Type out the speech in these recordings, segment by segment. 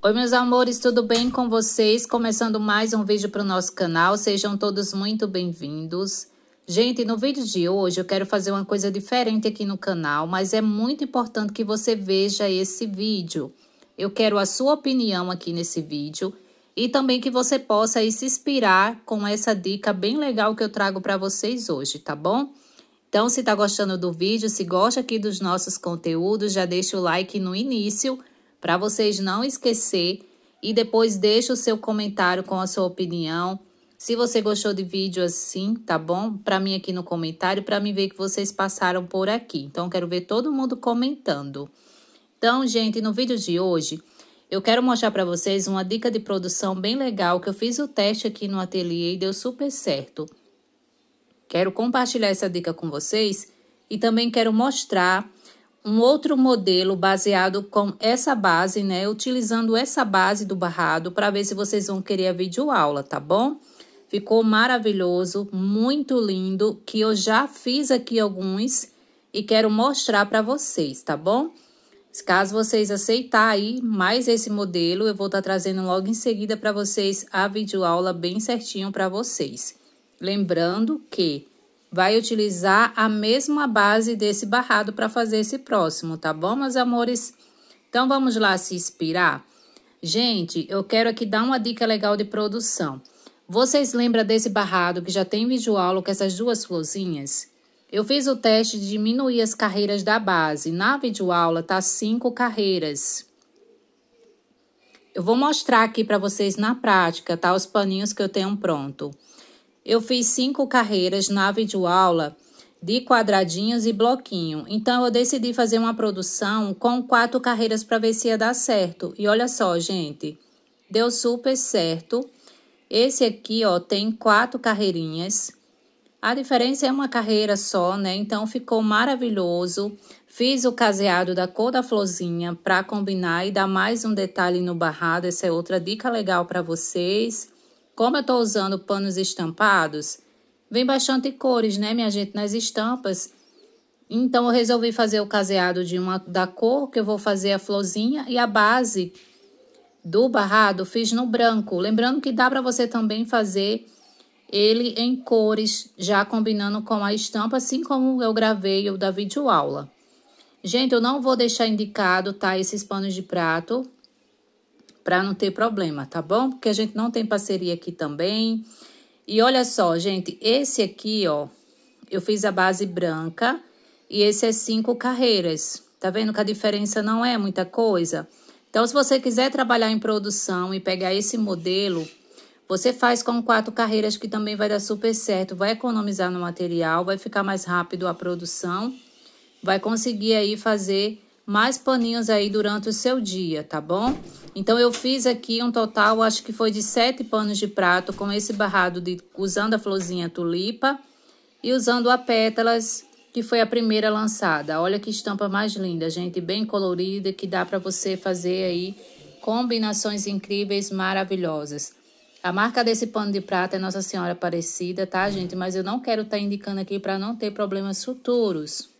Oi, meus amores, tudo bem com vocês? Começando mais um vídeo para o nosso canal, sejam todos muito bem-vindos. Gente, no vídeo de hoje eu quero fazer uma coisa diferente aqui no canal, mas é muito importante que você veja esse vídeo. Eu quero a sua opinião aqui nesse vídeo e também que você possa se inspirar com essa dica bem legal que eu trago para vocês hoje, tá bom? Então, se está gostando do vídeo, se gosta aqui dos nossos conteúdos, já deixa o like no início para vocês não esquecer e depois deixa o seu comentário com a sua opinião. Se você gostou de vídeo assim, tá bom? Para mim aqui no comentário, para mim ver que vocês passaram por aqui. Então, quero ver todo mundo comentando. Então, gente, no vídeo de hoje, eu quero mostrar para vocês uma dica de produção bem legal que eu fiz o teste aqui no ateliê e deu super certo. Quero compartilhar essa dica com vocês e também quero mostrar um outro modelo baseado com essa base, né? Utilizando essa base do barrado para ver se vocês vão querer a vídeo aula, tá bom? Ficou maravilhoso, muito lindo, que eu já fiz aqui alguns e quero mostrar para vocês, tá bom? Caso vocês aceitarem mais esse modelo, eu vou estar tá trazendo logo em seguida para vocês a videoaula bem certinho para vocês. Lembrando que vai utilizar a mesma base desse barrado para fazer esse próximo, tá bom, meus amores? Então, vamos lá se inspirar? Gente, eu quero aqui dar uma dica legal de produção. Vocês lembram desse barrado que já tem vídeo aula com essas duas florzinhas? Eu fiz o teste de diminuir as carreiras da base. Na vídeo aula tá cinco carreiras. Eu vou mostrar aqui para vocês na prática, tá? Os paninhos que eu tenho pronto. Eu fiz cinco carreiras na videoaula de quadradinhos e bloquinho. Então, eu decidi fazer uma produção com quatro carreiras para ver se ia dar certo. E olha só, gente, deu super certo. Esse aqui, ó, tem quatro carreirinhas. A diferença é uma carreira só, né? Então, ficou maravilhoso. Fiz o caseado da cor da florzinha para combinar e dar mais um detalhe no barrado. Essa é outra dica legal para vocês. Como eu estou usando panos estampados, vem bastante cores, né, minha gente, nas estampas. Então, eu resolvi fazer o caseado de uma da cor, que eu vou fazer a florzinha e a base do barrado fiz no branco. Lembrando que dá para você também fazer ele em cores, já combinando com a estampa, assim como eu gravei o da videoaula. Gente, eu não vou deixar indicado, tá, esses panos de prato, para não ter problema, tá bom? Porque a gente não tem parceria aqui também. E olha só, gente, esse aqui, ó, eu fiz a base branca e esse é cinco carreiras. Tá vendo que a diferença não é muita coisa? Então, se você quiser trabalhar em produção e pegar esse modelo, você faz com quatro carreiras que também vai dar super certo. Vai economizar no material, vai ficar mais rápido a produção, vai conseguir aí fazer mais paninhos aí durante o seu dia, tá bom? Então eu fiz aqui um total, acho que foi de sete panos de prato com esse barrado de usando a florzinha tulipa e usando a pétalas que foi a primeira lançada. Olha que estampa mais linda, gente, bem colorida que dá para você fazer aí combinações incríveis, maravilhosas. A marca desse pano de prato é Nossa Senhora Aparecida, tá, gente? Mas eu não quero estar tá indicando aqui para não ter problemas futuros.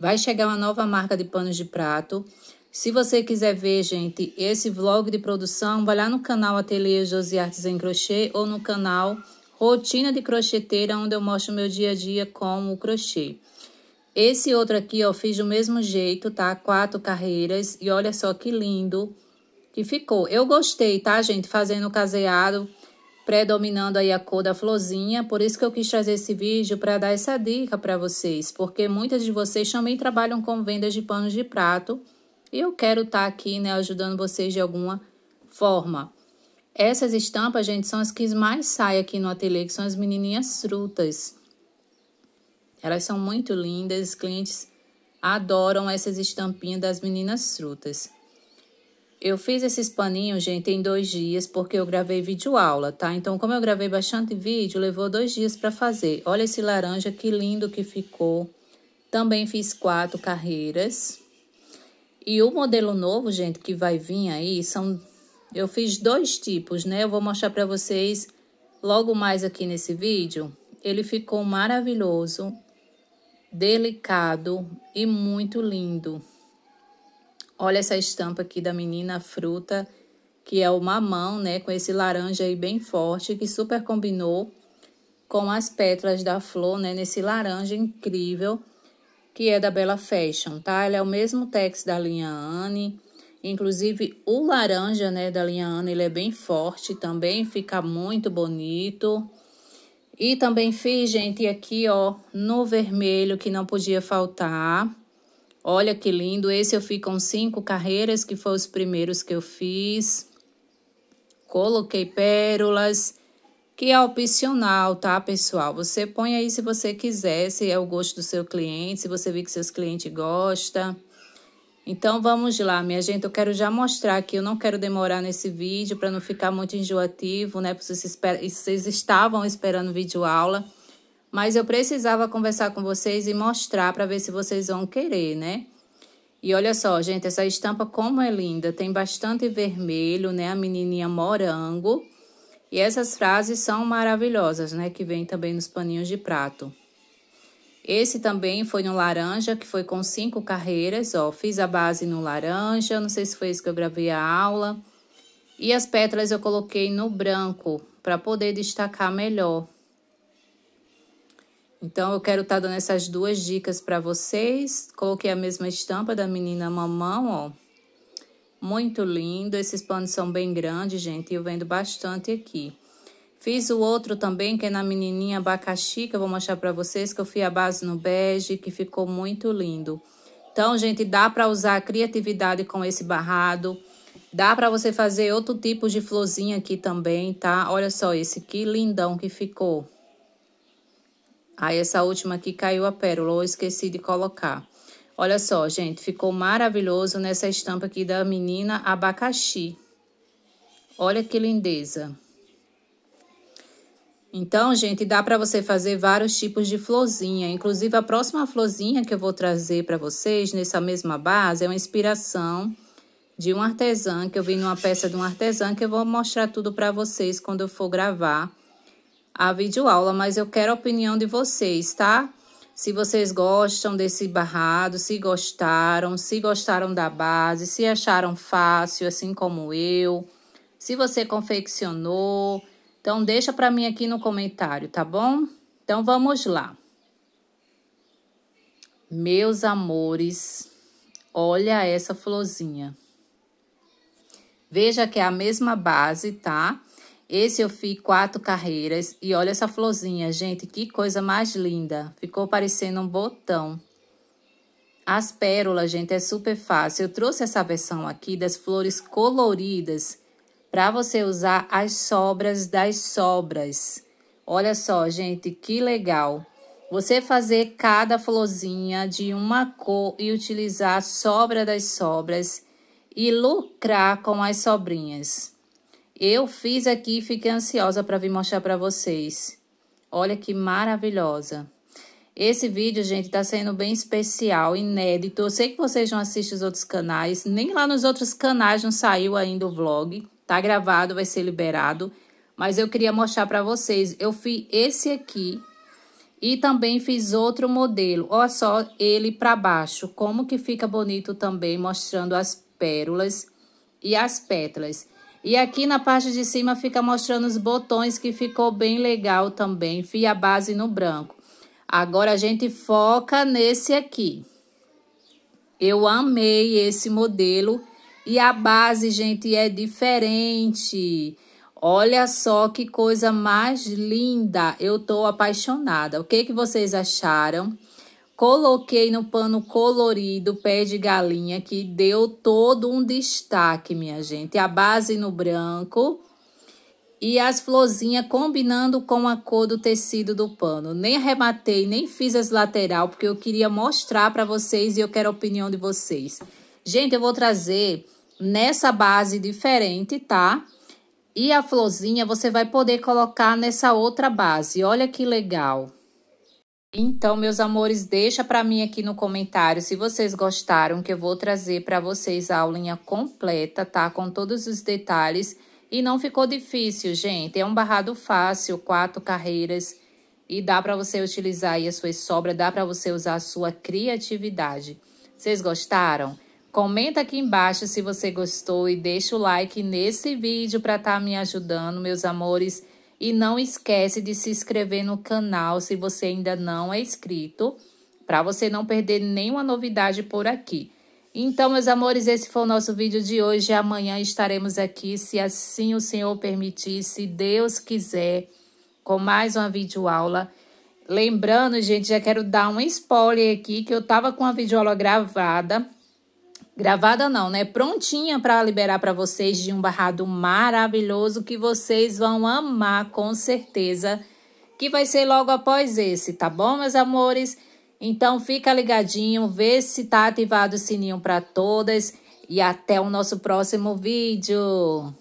Vai chegar uma nova marca de panos de prato. Se você quiser ver, gente, esse vlog de produção, vai lá no canal Ateliê Josi Artes em Crochê ou no canal Rotina de Crocheteira, onde eu mostro o meu dia a dia com o crochê. Esse outro aqui, ó, fiz do mesmo jeito, tá? Quatro carreiras e olha só que lindo que ficou. Eu gostei, tá, gente? Fazendo o caseado predominando aí a cor da florzinha, por isso que eu quis trazer esse vídeo para dar essa dica para vocês, porque muitas de vocês também trabalham com vendas de panos de prato e eu quero estar tá aqui, né, ajudando vocês de alguma forma. Essas estampas, gente, são as que mais saem aqui no ateliê, que são as menininhas frutas. Elas são muito lindas, os clientes adoram essas estampinhas das meninas frutas. Eu fiz esses paninhos, gente, em dois dias, porque eu gravei vídeo aula, tá? Então, como eu gravei bastante vídeo, levou dois dias para fazer. Olha esse laranja, que lindo que ficou. Também fiz quatro carreiras. E o modelo novo, gente, que vai vir aí, são... Eu fiz dois tipos, né? Eu vou mostrar para vocês logo mais aqui nesse vídeo. Ele ficou maravilhoso, delicado e muito lindo. Olha essa estampa aqui da menina fruta, que é o mamão, né? Com esse laranja aí bem forte, que super combinou com as pétalas da flor, né? Nesse laranja incrível, que é da Bela Fashion, tá? Ele é o mesmo tex da linha Anne. Inclusive, o laranja, né, da linha Anne, ele é bem forte também, fica muito bonito. E também fiz, gente, aqui, ó, no vermelho, que não podia faltar Olha que lindo, esse eu fiz com cinco carreiras, que foram os primeiros que eu fiz. Coloquei pérolas, que é opcional, tá, pessoal? Você põe aí se você quiser, se é o gosto do seu cliente, se você vê que seus clientes gostam. Então, vamos lá, minha gente, eu quero já mostrar aqui, eu não quero demorar nesse vídeo para não ficar muito enjoativo, né? Porque vocês, vocês estavam esperando vídeo aula mas eu precisava conversar com vocês e mostrar para ver se vocês vão querer, né? E olha só, gente, essa estampa como é linda, tem bastante vermelho, né? A menininha morango. E essas frases são maravilhosas, né? Que vem também nos paninhos de prato. Esse também foi no laranja, que foi com cinco carreiras, ó. Fiz a base no laranja, não sei se foi isso que eu gravei a aula. E as pétalas eu coloquei no branco, para poder destacar melhor. Então eu quero estar tá dando essas duas dicas para vocês. Coloquei a mesma estampa da menina mamão, ó. Muito lindo, esses panos são bem grandes, gente, eu vendo bastante aqui. Fiz o outro também, que é na menininha abacaxi, que eu vou mostrar para vocês, que eu fiz a base no bege, que ficou muito lindo. Então, gente, dá para usar a criatividade com esse barrado. Dá para você fazer outro tipo de florzinha aqui também, tá? Olha só esse, que lindão que ficou. Aí essa última aqui caiu a pérola, ou esqueci de colocar. Olha só, gente, ficou maravilhoso nessa estampa aqui da menina abacaxi. Olha que lindeza. Então, gente, dá para você fazer vários tipos de florzinha. Inclusive, a próxima florzinha que eu vou trazer para vocês nessa mesma base é uma inspiração de um artesã que eu vi numa peça de um artesã que eu vou mostrar tudo para vocês quando eu for gravar a videoaula, mas eu quero a opinião de vocês, tá? Se vocês gostam desse barrado, se gostaram, se gostaram da base, se acharam fácil, assim como eu, se você confeccionou, então deixa para mim aqui no comentário, tá bom? Então vamos lá. Meus amores, olha essa florzinha. Veja que é a mesma base, tá? Esse eu fiz quatro carreiras e olha essa florzinha, gente, que coisa mais linda. Ficou parecendo um botão. As pérolas, gente, é super fácil. Eu trouxe essa versão aqui das flores coloridas para você usar as sobras das sobras. Olha só, gente, que legal. Você fazer cada florzinha de uma cor e utilizar a sobra das sobras e lucrar com as sobrinhas. Eu fiz aqui e fiquei ansiosa para vir mostrar para vocês. Olha que maravilhosa. Esse vídeo, gente, está sendo bem especial, inédito. Eu sei que vocês não assistem os outros canais, nem lá nos outros canais não saiu ainda o vlog. Tá gravado, vai ser liberado, mas eu queria mostrar para vocês. Eu fiz esse aqui e também fiz outro modelo. Olha só ele para baixo, como que fica bonito também, mostrando as pérolas e as pétalas. E aqui na parte de cima fica mostrando os botões que ficou bem legal também. Fia a base no branco. Agora a gente foca nesse aqui. Eu amei esse modelo e a base, gente, é diferente. Olha só que coisa mais linda. Eu tô apaixonada. O que que vocês acharam? Coloquei no pano colorido pé de galinha, que deu todo um destaque, minha gente. A base no branco e as florzinhas combinando com a cor do tecido do pano. Nem arrematei nem fiz as lateral, porque eu queria mostrar para vocês e eu quero a opinião de vocês. Gente, eu vou trazer nessa base diferente, tá? E a florzinha você vai poder colocar nessa outra base. Olha que legal. Então, meus amores, deixa para mim aqui no comentário se vocês gostaram, que eu vou trazer para vocês a aulinha completa, tá? Com todos os detalhes. E não ficou difícil, gente. É um barrado fácil, quatro carreiras. E dá para você utilizar aí suas sobras, dá para você usar a sua criatividade. Vocês gostaram? Comenta aqui embaixo se você gostou e deixa o like nesse vídeo para estar tá me ajudando, meus amores. E não esquece de se inscrever no canal se você ainda não é inscrito, para você não perder nenhuma novidade por aqui. Então, meus amores, esse foi o nosso vídeo de hoje. Amanhã estaremos aqui, se assim o Senhor permitir, se Deus quiser, com mais uma videoaula. Lembrando, gente, já quero dar um spoiler aqui, que eu estava com a videoaula gravada, Gravada não, né? Prontinha para liberar para vocês de um barrado maravilhoso que vocês vão amar com certeza, que vai ser logo após esse, tá bom, meus amores? Então fica ligadinho, vê se tá ativado o sininho para todas e até o nosso próximo vídeo.